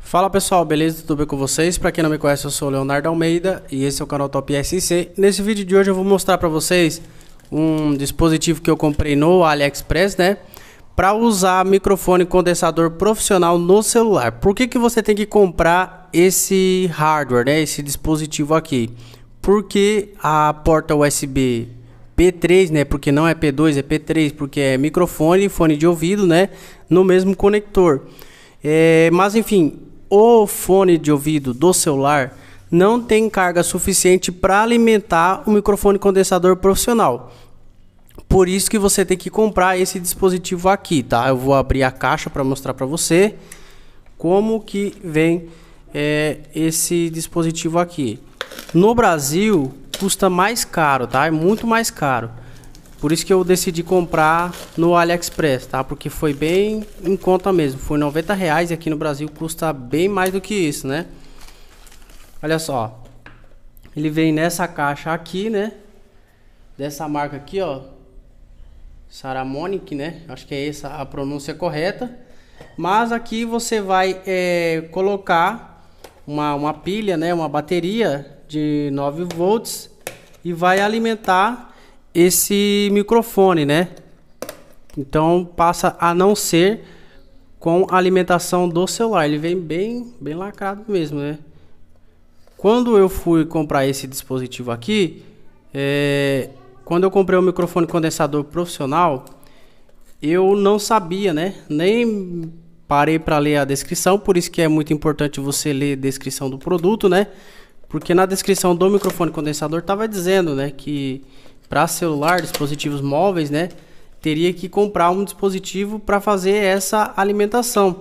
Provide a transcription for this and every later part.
Fala pessoal, beleza? Tudo bem com vocês? Para quem não me conhece, eu sou o Leonardo Almeida e esse é o canal Top SC. Nesse vídeo de hoje eu vou mostrar para vocês um dispositivo que eu comprei no AliExpress, né? Para usar microfone condensador profissional no celular. Por que, que você tem que comprar esse hardware, né? Esse dispositivo aqui? Porque a porta USB P3, né? Porque não é P2, é P3, porque é microfone, fone de ouvido, né? No mesmo conector. É, mas enfim, o fone de ouvido do celular não tem carga suficiente para alimentar o microfone condensador profissional. Por isso que você tem que comprar esse dispositivo aqui, tá? Eu vou abrir a caixa para mostrar para você como que vem é, esse dispositivo aqui. No Brasil, custa mais caro, tá? É muito mais caro. Por isso que eu decidi comprar no AliExpress, tá? Porque foi bem em conta mesmo. Foi 90 reais e aqui no Brasil custa bem mais do que isso, né? Olha só. Ele vem nessa caixa aqui, né? Dessa marca aqui, ó. Saramonic, né? Acho que é essa a pronúncia correta. Mas aqui você vai é, colocar uma, uma pilha, né? Uma bateria de 9 volts e vai alimentar esse microfone, né? Então passa a não ser com alimentação do celular. Ele vem bem, bem lacrado mesmo, né? Quando eu fui comprar esse dispositivo aqui, é... quando eu comprei o um microfone condensador profissional, eu não sabia, né? Nem parei para ler a descrição, por isso que é muito importante você ler a descrição do produto, né? Porque na descrição do microfone condensador tava dizendo, né, que para celular, dispositivos móveis, né, teria que comprar um dispositivo para fazer essa alimentação.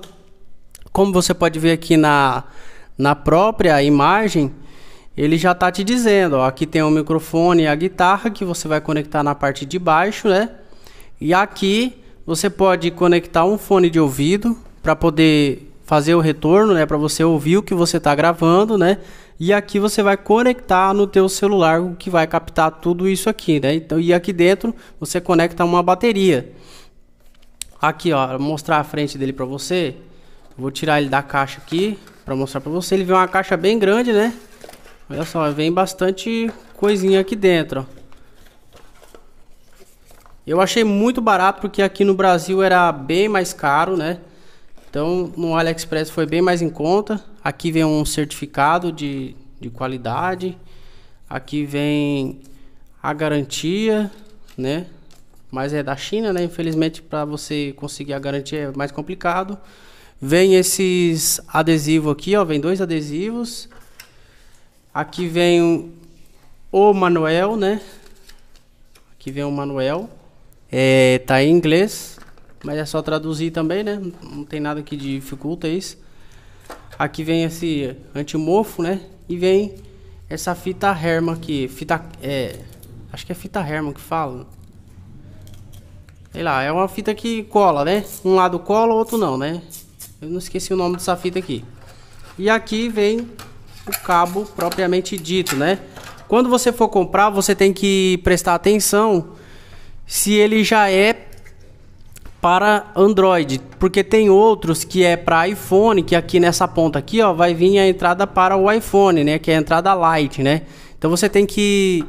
Como você pode ver aqui na, na própria imagem, ele já está te dizendo, ó, aqui tem o um microfone e a guitarra que você vai conectar na parte de baixo, né? E aqui você pode conectar um fone de ouvido para poder fazer o retorno, né, para você ouvir o que você está gravando, né? e aqui você vai conectar no teu celular o que vai captar tudo isso aqui, né? Então, e aqui dentro você conecta uma bateria. Aqui, ó, mostrar a frente dele para você. Vou tirar ele da caixa aqui para mostrar para você. Ele vem uma caixa bem grande, né? Olha só, vem bastante coisinha aqui dentro, ó. Eu achei muito barato porque aqui no Brasil era bem mais caro, né? Então no AliExpress foi bem mais em conta. Aqui vem um certificado de, de qualidade. Aqui vem a garantia, né? Mas é da China, né? Infelizmente, para você conseguir a garantia é mais complicado. Vem esses adesivos aqui, ó. Vem dois adesivos. Aqui vem o manuel, né? Aqui vem o manuel. É, tá em inglês, mas é só traduzir também, né? Não tem nada que dificulta isso. Aqui vem esse antimofo, né? E vem essa fita Herman aqui. Fita. É, acho que é fita Herman que fala. Sei lá, é uma fita que cola, né? Um lado cola, o outro não, né? Eu não esqueci o nome dessa fita aqui. E aqui vem o cabo propriamente dito, né? Quando você for comprar, você tem que prestar atenção se ele já é para Android, porque tem outros que é para iPhone, que aqui nessa ponta aqui, ó, vai vir a entrada para o iPhone, né, que é a entrada Lite, né? Então você tem que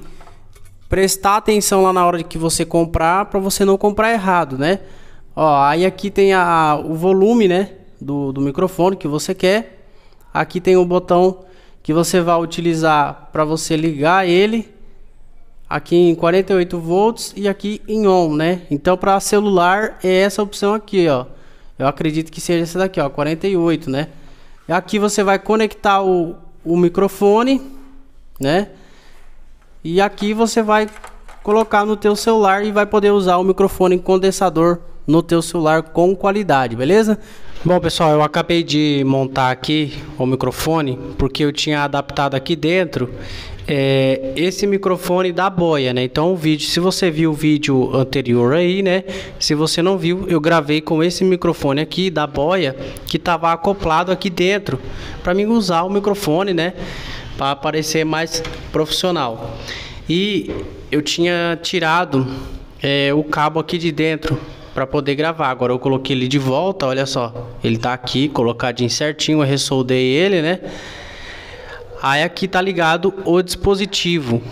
prestar atenção lá na hora de que você comprar para você não comprar errado, né? Ó, aí aqui tem a, o volume, né, do, do microfone que você quer. Aqui tem o botão que você vai utilizar para você ligar ele aqui em 48 volts e aqui em on, né? Então para celular é essa opção aqui, ó. Eu acredito que seja essa daqui, ó, 48, né? Aqui você vai conectar o, o microfone, né? E aqui você vai colocar no teu celular e vai poder usar o microfone condensador no teu celular com qualidade, beleza? Bom, pessoal, eu acabei de montar aqui o microfone porque eu tinha adaptado aqui dentro é, esse microfone da boia, né? Então o vídeo, se você viu o vídeo anterior aí, né? Se você não viu, eu gravei com esse microfone aqui da boia que estava acoplado aqui dentro para mim usar o microfone, né? Para parecer mais profissional. E eu tinha tirado é, o cabo aqui de dentro para poder gravar. Agora eu coloquei ele de volta, olha só. Ele tá aqui, colocadinho certinho, eu ressoldei ele, né? Aí aqui tá ligado o dispositivo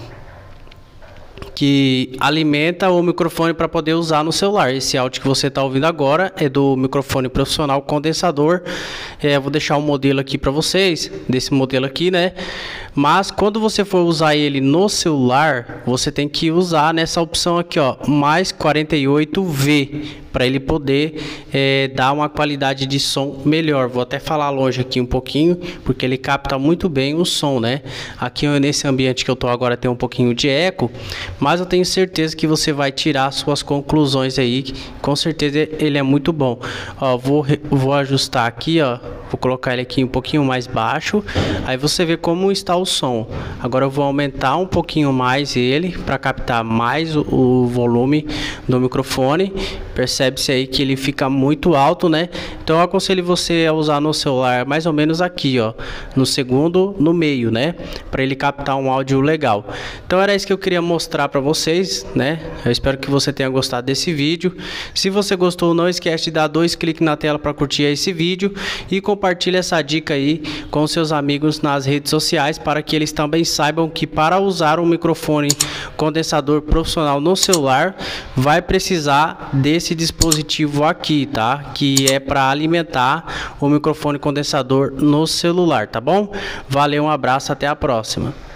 que alimenta o microfone para poder usar no celular. Esse áudio que você está ouvindo agora é do microfone profissional condensador. É, vou deixar o um modelo aqui para vocês, desse modelo aqui, né? Mas quando você for usar ele no celular, você tem que usar nessa opção aqui, ó, mais 48V, para ele poder é, dar uma qualidade de som melhor. Vou até falar longe aqui um pouquinho, porque ele capta muito bem o som, né? Aqui nesse ambiente que eu tô agora tem um pouquinho de eco, mas eu tenho certeza que você vai tirar suas conclusões aí. Com certeza ele é muito bom. Ó, vou, vou ajustar aqui, ó Vou colocar ele aqui um pouquinho mais baixo. Aí você vê como está o som. Agora eu vou aumentar um pouquinho mais ele para captar mais o, o volume do microfone Percebe-se aí que ele fica muito alto, né? Então eu aconselho você a usar no celular mais ou menos aqui, ó, no segundo, no meio, né, para ele captar um áudio legal. Então era isso que eu queria mostrar para vocês, né? Eu espero que você tenha gostado desse vídeo. Se você gostou, não esquece de dar dois cliques na tela para curtir esse vídeo e compartilhe essa dica aí com seus amigos nas redes sociais para que eles também saibam que para usar o microfone condensador profissional no celular, vai precisar desse dispositivo aqui, tá? Que é para alimentar o microfone condensador no celular, tá bom? Valeu, um abraço, até a próxima.